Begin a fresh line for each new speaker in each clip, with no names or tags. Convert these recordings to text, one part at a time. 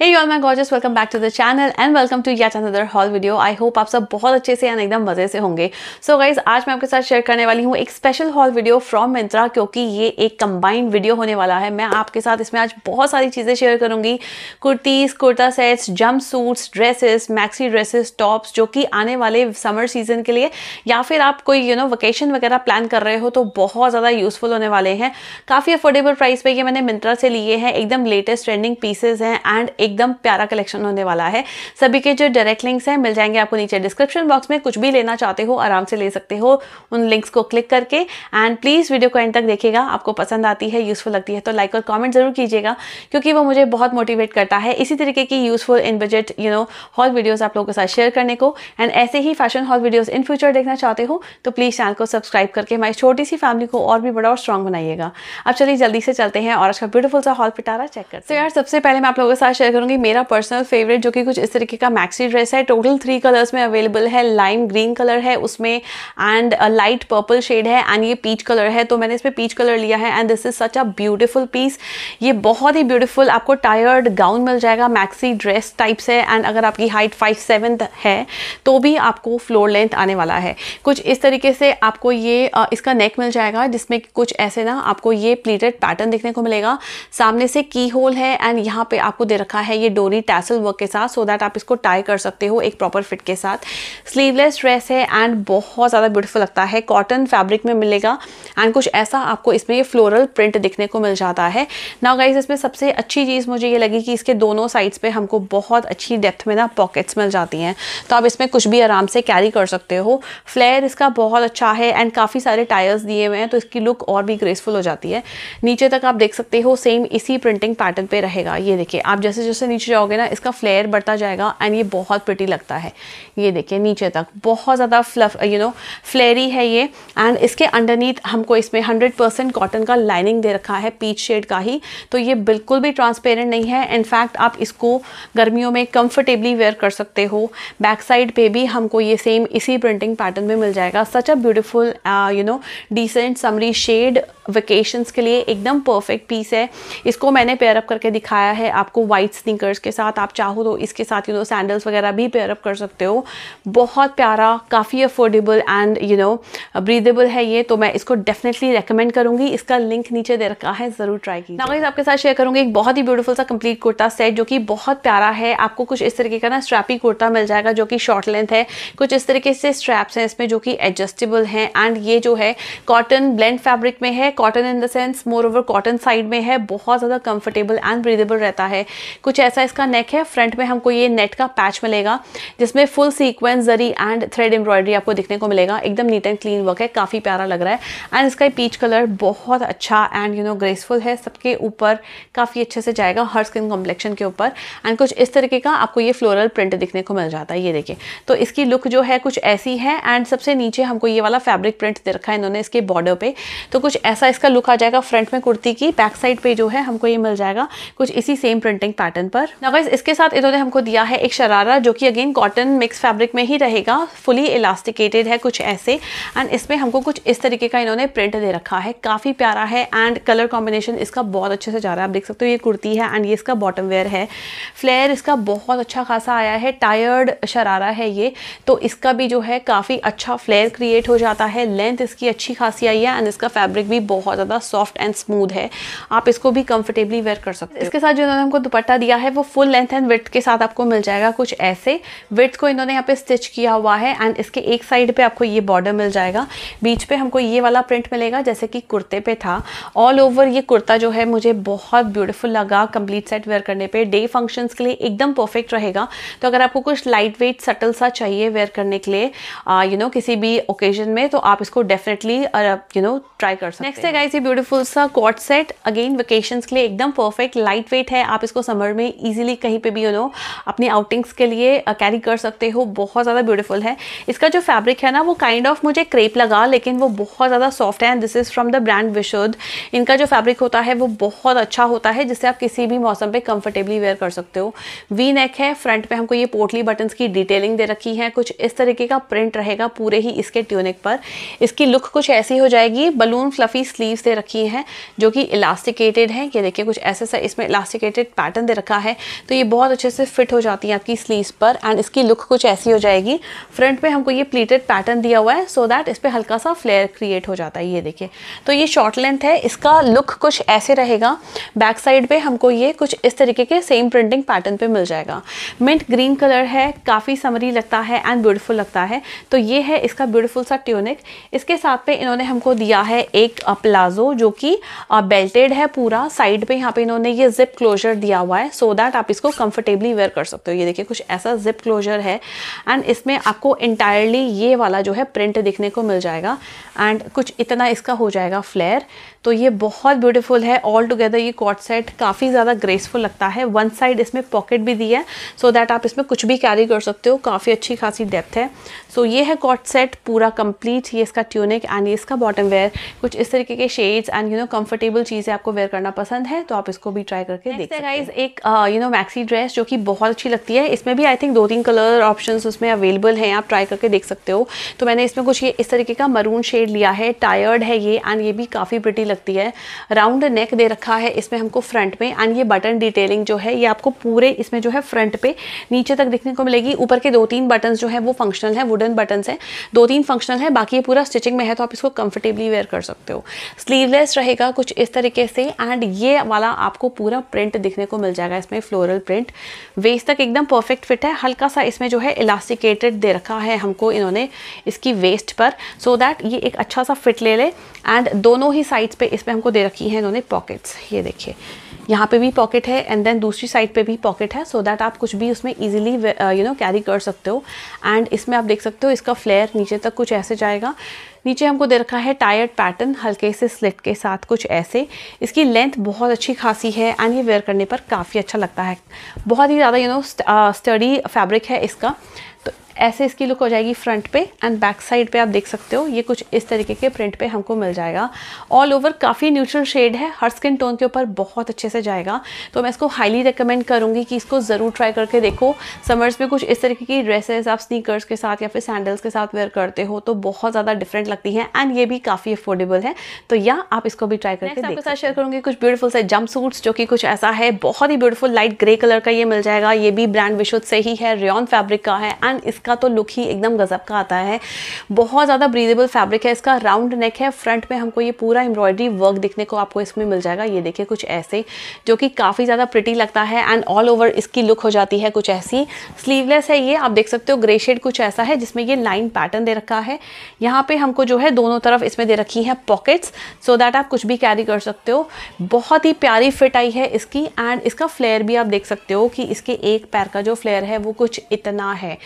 Hey all my gorgeous, welcome back to the channel and welcome to yet another haul video I hope आप सब बहुत अच्छे से and एकदम मज़े से होंगे सो so गाइज आज मैं आपके साथ शेयर करने वाली हूँ एक special haul video from Myntra क्योंकि ये एक कंबाइंड वीडियो होने वाला है मैं आपके साथ इसमें आज बहुत सारी चीज़ें शेयर करूँगी kurtis kurta sets jumpsuits dresses maxi dresses tops जो कि आने वाले समर सीजन के लिए या फिर आप कोई यू नो वकेशन वगैरह प्लान कर रहे हो तो बहुत ज़्यादा यूज़फुल होने वाले हैं काफ़ी अफोर्डेबल प्राइस पर ये मैंने मिंत्रा से लिए हैं एकदम लेटेस्ट ट्रेंडिंग पीसेज हैं एंड एकदम प्यारा कलेक्शन होने वाला है सभी के जो डायरेक्ट लिंक्स हैं मिल जाएंगे आपको नीचे डिस्क्रिप्शन बॉक्स में कुछ भी लेना चाहते हो आराम से ले सकते हो उन लिंक्स को क्लिक करके एंड प्लीज़ वीडियो को एंड तक देखिएगा आपको पसंद आती है यूज़फुल लगती है तो लाइक और कॉमेंट ज़रूर कीजिएगा क्योंकि वो मुझे बहुत मोटिवेट करता है इसी तरीके की useful in budget you know haul videos आप लोगों के साथ शेयर करने को एंड ऐसे ही fashion haul videos in future देखना चाहते हो तो प्लीज़ चैनल को सब्सक्राइब करके हमारी छोटी सी फैमिली को और भी बड़ा और स्ट्रॉन्ग बनाइएगा अब चलिए जल्दी से चलते हैं और आज का ब्यूटीफुल सा हॉल पिटारा चेक करते हैं so, यार सबसे पहले मैं आप लोगों के साथ शेयर करूंगी मेरा पर्सनल फेवरेट जो कि कुछ इस तरीके का मैक्सी ड्रेस है टोटल थ्री कलर्स में अवेलेबल है लाइम ग्रीन कलर है उसमें एंड लाइट पर्पल शेड है एंड ये पीच कलर है तो मैंने इसमें पीच कलर लिया है and this is such a beautiful piece ये बहुत ही ब्यूटिफुल आपको टायर्ड गाउन मिल जाएगा मैक्सी ड्रेस टाइप से एंड अगर आपकी हाइट फाइव सेवन है तो भी आपको फ्लोर लेंथ आने वाला है कुछ इस तरीके से आपको ये इसका नेक मिल जाएगा जिसमें कुछ ऐसे ना आपको ये प्लेटेड पैटर्न देखने को मिलेगा सामने से की होल है एंड यहाँ पे आपको दे रखा है है ये डोरी टैसल वर्क के साथ सो so दैट आप इसको टाई कर सकते हो एक प्रॉपर फिट के साथ स्लीवलेस ड्रेस है एंड बहुत ज़्यादा ब्यूटीफुल लगता है कॉटन फैब्रिक में मिलेगा एंड कुछ ऐसा आपको इसमें ये फ्लोरल प्रिंट दिखने को मिल जाता है ना गाइज इसमें सबसे अच्छी चीज़ मुझे ये लगी कि इसके दोनों साइड्स पर हमको बहुत अच्छी डेप्थ में ना पॉकेट्स मिल जाती हैं तो आप इसमें कुछ भी आराम से कैरी कर सकते हो फ्लेयर इसका बहुत अच्छा है एंड काफ़ी सारे टायर्स दिए हुए हैं तो इसकी लुक और भी ग्रेसफुल हो जाती है नीचे तक आप देख सकते हो सेम इसी प्रिंटिंग पैटर्न पे रहेगा ये देखिए आप जैसे जैसे से नीचे जाओगे ना इसका फ्लेयर बढ़ता जाएगा एंड ये बहुत पिटी लगता है ये देखिए नीचे तक बहुत ज़्यादा फ्लफ यू नो फ्लेरी है ये एंड इसके अंडरनीथ हमको इसमें 100% कॉटन का लाइनिंग दे रखा है पीच शेड का ही तो ये बिल्कुल भी ट्रांसपेरेंट नहीं है इनफैक्ट आप इसको गर्मियों में कम्फर्टेबली वेयर कर सकते हो बैक साइड पर भी हमको ये सेम इसी प्रिंटिंग पैटर्न में मिल जाएगा such a beautiful you know decent summery shade vacations के लिए एकदम परफेक्ट पीस है इसको मैंने पेयरअप करके दिखाया है आपको वाइट स्निकर्स के साथ आप चाहो तो इसके साथ यू नो सैंडल्स वगैरह भी पेयरअप कर सकते हो बहुत प्यारा काफ़ी affordable and you know breathable है ये तो मैं इसको डेफिनेटली रिकमेंड करूँगी इसका लिंक नीचे दे रखा है ज़रूर ट्राई की नागरिक आपके साथ शेयर करूँगी एक बहुत ही ब्यूटीफुल सा कंप्लीट कुर्ता सेट जो कि बहुत प्यारा है आपको कुछ इस तरीके का ना स्ट्रैपी कुर्ता मिल जाएगा जो कि शॉर्ट लेंथ है कुछ इस तरीके से स्ट्रैप्स हैं इसमें जो कि एडजस्टेबल हैं एंड ये जो है कॉटन ब्लेंड फैब्रिक में है cotton in the sense moreover cotton side में है बहुत ज़्यादा कंफर्टेबल एंड ब्रीदेबल रहता है कुछ ऐसा इसका नेक है फ्रंट में हमको ये नेट का पैच मिलेगा जिसमें full sequence zari and thread embroidery आपको दिखने को मिलेगा एकदम नीट एंड क्लीन वर्क है काफ़ी प्यारा लग रहा है एंड इसका पीच कलर बहुत अच्छा एंड यू नो ग्रेसफुल है सबके ऊपर काफ़ी अच्छे से जाएगा हर स्किन कॉम्प्लेक्शन के ऊपर एंड कुछ इस तरीके का आपको ये फ्लोरल प्रिंट दिखने को मिल जाता है ये देखिए तो इसकी लुक जो है कुछ ऐसी है एंड सबसे नीचे हमको ये वाला फैब्रिक प्रिंट दे रखा है इन्होंने इसके बॉर्डर पे तो कुछ ऐसा इसका लुक आ जाएगा फ्रंट में कुर्ती की बैक साइड पे जो है हमको ये मिल जाएगा कुछ इसी सेम प्रिंटिंग पैटर्न पैटर्न पर नगर इसके साथ इन्होंने हमको दिया है एक शरारा जो कि अगेन कॉटन मिक्स फैब्रिक में ही रहेगा फुली इलास्टिकेटेड है कुछ ऐसे एंड इसमें हमको कुछ इस तरीके का इन्होंने प्रिंट दे रखा है काफ़ी प्यारा है एंड कलर कॉम्बिनेशन इसका बहुत अच्छे से जा रहा है आप देख सकते हो ये कुर्ती है एंड ये इसका बॉटम वेयर है फ्लेयर इसका बहुत अच्छा खासा आया है टायर्ड शरारा है ये तो इसका भी जो है काफ़ी अच्छा फ्लेयर क्रिएट हो जाता है लेंथ इसकी अच्छी खासी आई है एंड इसका फैब्रिक भी बहुत ज़्यादा सॉफ्ट एंड स्मूथ है आप इसको भी कंफर्टेबली वेयर कर सकते हैं इसके साथ जो इन्होंने हमको दुपट्टा दिया है वो फुल लेंथ एंड विथ के साथ आपको मिल जाएगा कुछ ऐसे विथ को इन्होंने यहाँ पे स्टिच किया हुआ है एंड इसके एक साइड पे आपको ये बॉर्डर मिल जाएगा बीच पे हमको ये वाला प्रिंट मिलेगा जैसे कि कुर्ते पे था ऑल ओवर ये कुर्ता जो है मुझे बहुत ब्यूटीफुल लगा कम्प्लीट सेट वेयर करने पर डे फंक्शंस के लिए एकदम परफेक्ट रहेगा तो अगर आपको कुछ लाइट वेट सटल सा चाहिए वेयर करने के लिए यू नो you know, किसी भी ओकेजन में तो आप इसको डेफिनेटली यू नो ट्राई कर सकते नेक्स्ट है गाइज ये ब्यूटीफुल सा कॉट सेट अगेन वेकेशन के लिए एकदम परफेक्ट लाइट वेट है आप इसको समर में ईजिली कहीं पे भी यू नो अपनी आउटिंग्स के लिए कैरी uh, कर सकते हो बहुत ज़्यादा ब्यूटीफुल है इसका जो फैब्रिक है ना वो काइंड kind ऑफ of मुझे क्रेप लगा लेकिन वो बहुत ज़्यादा सॉफ्ट है and this is from the brand Vishudh इनका जो फैब्रिक होता है वो बहुत अच्छा होता है जिससे आप किसी भी मौसम पर कंफर्टेबली वेयर कर सकते हो वी नेक है फ्रंट पर हमको ये पोटली बटन्स की डिटेलिंग दे रखी है कुछ इस तरीके का प्रिंट रहेगा पूरे ही इसके ट्यूनिक पर इसकी लुक कुछ ऐसी हो जाएगी बलून फ्लफी स्लीव्स दे रखी हैं जो कि इलास्टिकेटेड है ये देखिए कुछ ऐसे सा इसमें इलास्टिकेटेड पैटर्न दे रखा रखा है तो ये बहुत अच्छे से फिट हो जाती है आपकी स्लीव पर एंड इसकी लुक कुछ ऐसी हो जाएगी फ्रंट पे हमको ये प्लीटेड पैटर्न दिया हुआ है सो दैट इस पर हल्का सा फ्लेयर क्रिएट हो जाता है ये देखिए तो ये शॉर्ट लेंथ है इसका लुक कुछ ऐसे रहेगा बैक साइड पे हमको ये कुछ इस तरीके के सेम प्रिंटिंग पैटर्न पे मिल जाएगा मिंट ग्रीन कलर है काफ़ी समरी लगता है एंड ब्यूटीफुल लगता है तो ये है इसका ब्यूटीफुल सा ट्यूनिक इसके साथ पे इन्होंने हमको दिया है एक प्लाजो जो कि बेल्टेड है पूरा साइड पे यहाँ पे इन्होंने ये जिप क्लोजर दिया हुआ है सो so दैट आप इसको कंफर्टेबली वेयर कर सकते हो ये देखिए कुछ ऐसा जिप क्लोजर है एंड इसमें आपको इंटायरली ये वाला जो है प्रिंट दिखने को मिल जाएगा एंड कुछ इतना इसका हो जाएगा फ्लेयर तो ये बहुत ब्यूटीफुल है ऑल टुगेदर ये कॉट सेट काफ़ी ज़्यादा ग्रेसफुल लगता है वन साइड इसमें पॉकेट भी दी है सो so दैट आप इसमें कुछ भी कैरी कर सकते हो काफ़ी अच्छी खासी डेप्थ है सो so ये है कॉट सेट पूरा कंप्लीट ये इसका ट्यूनिक एंड इसका बॉटम वेयर कुछ इस तरीके के shades and you know comfortable चीज़ें आपको वेयर करना पसंद है तो आप इसको भी ट्राई करके देख सकते हैं एक यू नो मैक्सी ड्रेस जो कि बहुत अच्छी लगती है इसमें भी आई थिंक दो तीन कलर ऑप्शन उसमें अवेलेबल हैं आप ट्राई करके देख सकते हो तो मैंने इसमें कुछ ये इस तरीके का मरून शेड लिया है टायर्ड है ये एंड ये भी काफ़ी प्रिटी अच्छी लगती है राउंड नेक दे रखा है इसमें हमको फ्रंट में एंड ये बटन डिटेलिंग जो है ये आपको पूरे इसमें जो है फ्रंट पे नीचे तक दिखने को मिलेगी ऊपर के दो तीन बटन जो है वो फंक्शनल है वुडन बटन है दो तीन फंक्शनल है बाकी ये पूरा स्टिचिंग में है तो आप इसको कंफर्टेबली वेयर कर सकते हो स्लीवलेस रहेगा कुछ इस तरीके से एंड ये वाला आपको पूरा प्रिंट दिखने को मिल जाएगा इसमें फ्लोरल प्रिंट वेस्ट तक एकदम परफेक्ट फिट है हल्का सा इसमें जो है इलास्टिकेटेड दे रखा है हमको इन्होंने इसकी वेस्ट पर सो so दैट ये एक अच्छा सा फिट ले ले एंड दोनों ही साइड्स पे इस पर हमको दे रखी है इन्होंने पॉकेट्स ये देखिए यहाँ पे भी पॉकेट है एंड देन दूसरी साइड पे भी पॉकेट है सो so दैट आप कुछ भी उसमें इजीली यू नो कैरी कर सकते हो एंड इसमें आप देख सकते हो इसका फ्लेयर नीचे तक कुछ ऐसे जाएगा नीचे हमको दे रखा है टायर्ड पैटर्न हल्के से स्लिट के साथ कुछ ऐसे इसकी लेंथ बहुत अच्छी खासी है एंड ये वेयर करने पर काफ़ी अच्छा लगता है बहुत ही ज़्यादा यू नो स्टडी फैब्रिक है इसका तो ऐसे इसकी लुक हो जाएगी फ्रंट पे एंड बैक साइड पे आप देख सकते हो ये कुछ इस तरीके के प्रिंट पे हमको मिल जाएगा ऑल ओवर काफ़ी न्यूट्रल शेड है हर स्किन टोन के ऊपर बहुत अच्छे से जाएगा तो मैं इसको हाईली रिकमेंड करूँगी कि इसको ज़रूर ट्राई करके देखो समर्स में कुछ इस तरीके की ड्रेसेस आप स्नीकर्स के साथ या फिर सैंडल्स के साथ वेयर करते हो तो बहुत ज़्यादा डिफरेंट लगती हैं एंड ये भी काफ़ी अफोर्डेबल है तो या आप इसको भी ट्राई करके आपके साथ शेयर करूँगी कुछ ब्यूटीफुल से जंप सूट्स जो कि कुछ ऐसा है बहुत ही ब्यूटीफुल लाइट ग्रे कलर का ये मिल जाएगा ये भी ब्रांड विशुद्ध से ही है रियॉन फैब्रिक का है एंड इसका का तो लुक ही एकदम गज़ब का आता है बहुत ज़्यादा ब्रीदेबल फैब्रिक है इसका राउंड नेक है फ्रंट में हमको ये पूरा एम्ब्रॉयडरी वर्क दिखने को आपको इसमें मिल जाएगा ये देखिए कुछ ऐसे जो कि काफ़ी ज़्यादा प्रिटी लगता है एंड ऑल ओवर इसकी लुक हो जाती है कुछ ऐसी स्लीवलेस है ये आप देख सकते हो ग्रे शेड कुछ ऐसा है जिसमें ये लाइन पैटर्न दे रखा है यहाँ पर हमको जो है दोनों तरफ इसमें दे रखी है पॉकेट्स सो दैट आप कुछ भी कैरी कर सकते हो बहुत ही प्यारी फिट आई है इसकी एंड इसका फ्लेयर भी आप देख सकते हो कि इसके एक पैर का जो फ्लेयर है वो कुछ इतना है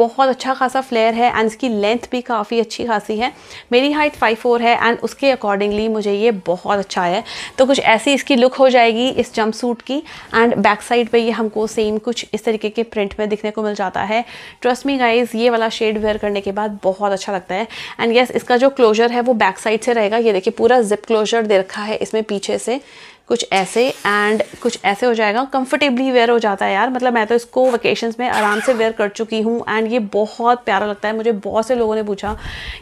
बहुत बहुत अच्छा खासा फ्लेयर है एंड इसकी लेंथ भी काफ़ी अच्छी खासी है मेरी हाइट फाइव फोर है एंड उसके अकॉर्डिंगली मुझे ये बहुत अच्छा है तो कुछ ऐसी इसकी लुक हो जाएगी इस जंप सूट की एंड बैक साइड पर ये हमको सेम कुछ इस तरीके के प्रिंट में दिखने को मिल जाता है ट्रस्ट मी गाइज ये वाला शेड वेयर करने के बाद बहुत अच्छा लगता है एंड येस yes, इसका जो क्लोजर है वो बैक साइड से रहेगा ये देखिए पूरा जिप क्लोजर दे रखा है इसमें पीछे से कुछ ऐसे एंड कुछ ऐसे हो जाएगा कंफर्टेबली वेयर हो जाता है यार मतलब मैं तो इसको वेकेशंस में आराम से वेयर कर चुकी हूँ एंड ये बहुत प्यारा लगता है मुझे बहुत से लोगों ने पूछा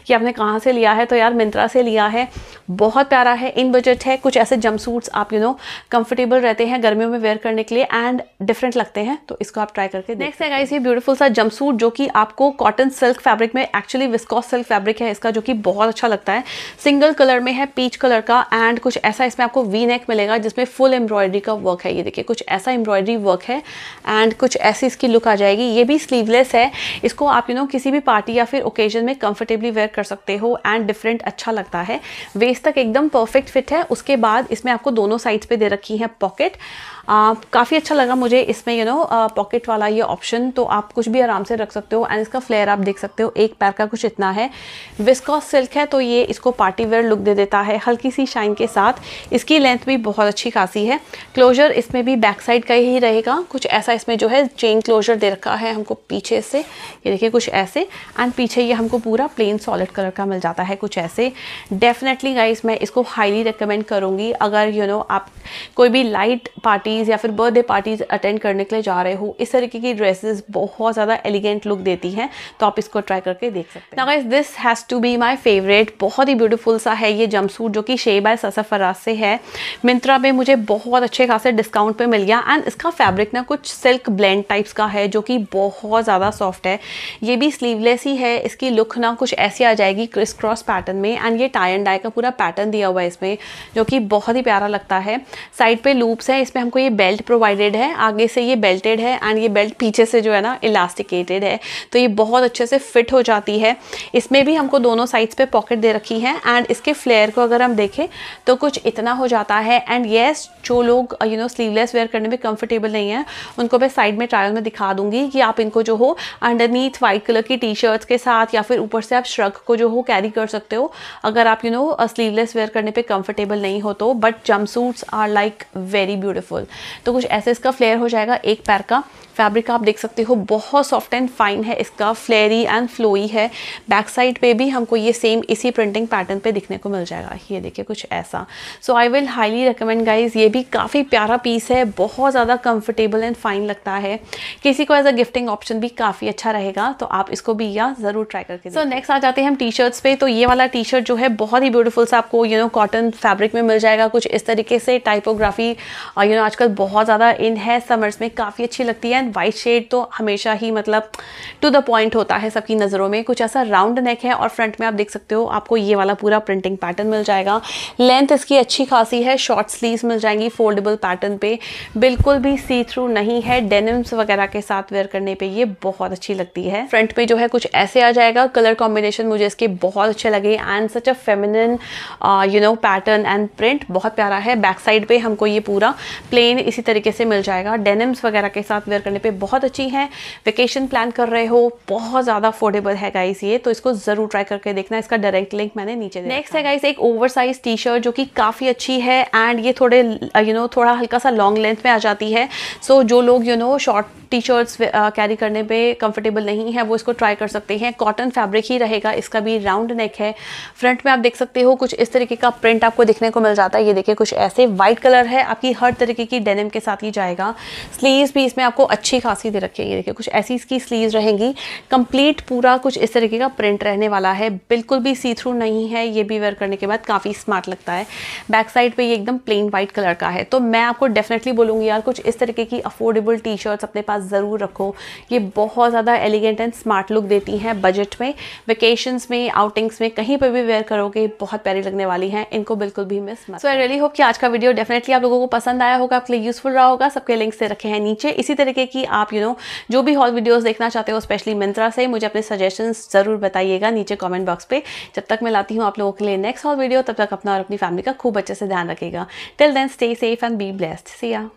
कि आपने कहाँ से लिया है तो यार मिंत्रा से लिया है बहुत प्यारा है इन बजट है कुछ ऐसे जम सूट्स आप यू नो कम्फर्टेबल रहते हैं गर्मियों में वेयर करने के लिए एंड डिफरेंट लगते हैं तो इसको आप ट्राई करके नेक्स्ट है गाइस ये ब्यूटीफुल सा जम सूट जो कि आपको कॉटन सिल्क फैब्रिक में एक्चुअली विस्कॉस सिल्क फैब्रिक है इसका जो कि बहुत अच्छा लगता है सिंगल कलर में है पीच कलर का एंड कुछ ऐसा इसमें आपको वी नेक मिलेगा होगा जिसमें फुल एम्ब्रॉयडरी का वर्क है ये देखिए कुछ ऐसा एम्ब्रॉयडरी वर्क है एंड कुछ ऐसी इसकी लुक आ जाएगी ये भी स्लीवलेस है इसको आप यू you नो know, किसी भी पार्टी या फिर ओकेजन में कंफर्टेबली वेयर कर सकते हो एंड डिफरेंट अच्छा लगता है वेस्ट तक एकदम परफेक्ट फिट है उसके बाद इसमें आपको दोनों साइड्स पर दे रखी है पॉकेट काफ़ी अच्छा लगा मुझे इसमें यू नो पॉकेट वाला ये ऑप्शन तो आप कुछ भी आराम से रख सकते हो एंड इसका फ्लेयर आप देख सकते हो एक पैर का कुछ इतना है विस्कॉस सिल्क है तो ये इसको पार्टी वेयर लुक दे देता है हल्की सी शाइन के साथ इसकी लेंथ भी बहुत बहुत अच्छी खासी है क्लोजर इसमें भी बैक साइड का ही रहेगा कुछ ऐसा इसमें जो है चेन क्लोजर दे रखा है हमको पीछे से ये देखिए कुछ ऐसे एंड पीछे ये हमको पूरा प्लेन सॉलिड कलर का मिल जाता है कुछ ऐसे डेफिनेटली गाइज मैं इसको हाईली रिकमेंड करूँगी अगर यू you नो know, आप कोई भी लाइट पार्टीज़ या फिर बर्थडे पार्टीज़ अटेंड करने के लिए जा रहे हो इस तरीके की ड्रेसेस बहुत ज़्यादा एलिगेंट लुक देती हैं तो आप इसको ट्राई करके देख सकते हैं ना guys this has to be my favourite बहुत ही ब्यूटीफुल सा है ये जम्प जो कि शेब बाय ससाफराज से है मिंत्रा मिंत्रा में मुझे बहुत अच्छे खासे डिस्काउंट पे मिल गया एंड इसका फैब्रिक ना कुछ सिल्क ब्लेंड टाइप्स का है जो कि बहुत ज़्यादा सॉफ्ट है ये भी स्लीवलेस ही है इसकी लुक ना कुछ ऐसी आ जाएगी क्रिस क्रॉस पैटर्न में एंड ये टाई एंड डाई का पूरा पैटर्न दिया हुआ है इसमें जो कि बहुत ही प्यारा लगता है साइड पर लूप्स हैं इसमें हमको ये बेल्ट प्रोवाइडेड है आगे से ये बेल्टेड है एंड ये बेल्ट पीछे से जो है ना इलास्टिकेटेड है तो ये बहुत अच्छे से फिट हो जाती है इसमें भी हमको दोनों साइड्स पे पॉकेट दे रखी है एंड इसके फ्लेयर को अगर हम देखें तो कुछ इतना हो जाता है एंड एंड येस जो लोग यू नो स्लीवलेस वेयर करने में कंफर्टेबल नहीं है उनको मैं साइड में ट्रायल में दिखा दूंगी कि आप इनको जो हो अंडरनीथ वाइट कलर की टी शर्ट्स के साथ या फिर ऊपर से आप श्रग को जो हो कैरी कर सकते हो अगर आप यू नो स्लीवलेस वेयर करने पर कंफर्टेबल नहीं हो तो but jumpsuits are like very beautiful तो कुछ ऐसे इसका फ्लेयर हो जाएगा एक पैर का फैब्रिक आप देख सकते हो बहुत सॉफ्ट एंड फाइन है इसका फ्लेरी एंड फ्लोई है बैक साइड पे भी हमको ये सेम इसी प्रिंटिंग पैटर्न पे दिखने को मिल जाएगा ये देखिए कुछ ऐसा so I will highly recommend guys ये भी काफ़ी प्यारा पीस है बहुत ज़्यादा कम्फर्टेबल एंड फाइन लगता है किसी को एज अ गिफ्टिंग ऑप्शन भी काफ़ी अच्छा रहेगा तो आप इसको भी या ज़रूर ट्राई करके सो नेक्स्ट आ जाते हैं हम टी शर्ट्स पे तो ये वाला टी शर्ट जो है बहुत ही ब्यूटीफुल सा आपको यू नो कॉटन फैब्रिक में मिल जाएगा कुछ इस तरीके से टाइपोग्राफी यू नो आजकल बहुत ज़्यादा इन है समर्स में काफ़ी अच्छी लगती है एंड वाइट शेड तो हमेशा ही मतलब टू द पॉइंट होता है सबकी नज़रों में कुछ ऐसा राउंड नेक है और फ्रंट में आप देख सकते हो आपको ये वाला पूरा प्रिंटिंग पैटर्न मिल जाएगा लेंथ इसकी अच्छी खासी है शॉर्ट स्लीव्स मिल जाएंगी फोल्डेबल पैटर्न पे बिल्कुल भी सी थ्रू नहीं है डेनिम्स वगैरह के साथ वेयर करने पर ये बहुत अच्छी लगती है फ्रंट पे जो है कुछ ऐसे आ जाएगा कलर कॉम्बिनेशन मुझे इसके बहुत अच्छे लगे and such a feminine you know pattern and print बहुत प्यारा है बैक साइड पे हमको ये पूरा प्लेन इसी तरीके से मिल जाएगा डेनिम्स वगैरह के साथ वेयर करने करने पे बहुत अच्छी हैं वेकेशन प्लान कर रहे हो बहुत ज़्यादा अफोर्डेबल है गाइस ये तो इसको ज़रूर ट्राई करके देखना इसका डायरेक्ट लिंक मैंने नीचे नेक्स्ट है गाइस एक ओवर साइज टी शर्ट जो कि काफ़ी अच्छी है एंड ये थोड़े यू you नो know, थोड़ा हल्का सा लॉन्ग लेंथ में आ जाती है सो so, जो लोग you know short T shirts carry करने पे कंफर्टेबल नहीं है वो इसको ट्राई कर सकते हैं कॉटन फैब्रिक ही रहेगा इसका भी राउंड नेक है फ्रंट में आप देख सकते हो कुछ इस तरीके का प्रिंट आपको देखने को मिल जाता है ये देखिए कुछ ऐसे वाइट कलर है आपकी हर तरीके की डेनिम के साथ ही जाएगा स्लीव्स भी इसमें आपको अच्छी अच्छी खासी दे रखी है ये देखिए कुछ ऐसी इसकी स्लीव्स रहेंगी कंप्लीट पूरा कुछ इस तरीके का प्रिंट रहने वाला है बिल्कुल भी सी थ्रू नहीं है ये भी वेयर करने के बाद काफ़ी स्मार्ट लगता है बैक साइड पे ये एकदम प्लेन वाइट कलर का है तो मैं आपको डेफिनेटली बोलूँगी यार कुछ इस तरीके की अफोर्डेबल टी शर्ट्स अपने पास ज़रूर रखो ये बहुत ज़्यादा एलिगेंट एंड स्मार्ट लुक देती हैं बजट में वेकेशंस में आउटिंग्स में कहीं पर भी वेयर करोगे बहुत प्यारी लगने वाली हैं इनको बिल्कुल भी मिस मत सो आई रियली होप कि आज का वीडियो डेफिनेटली आप लोगों को पसंद आया होगा आपके लिए यूजफुल रहा होगा सबके लिंक्स से रखे हैं नीचे इसी तरीके की कि आप यू you नो know, जो भी हॉल वीडियोस देखना चाहते हो स्पेशली मिंत्रा से मुझे अपने सजेशंस ज़रूर बताइएगा नीचे कमेंट बॉक्स पे जब तक मैं लाती हूँ आप लोगों के लिए नेक्स्ट हॉल वीडियो तब तक अपना और अपनी फैमिली का खूब अच्छे से ध्यान रखेगा till then stay safe and be blessed Siya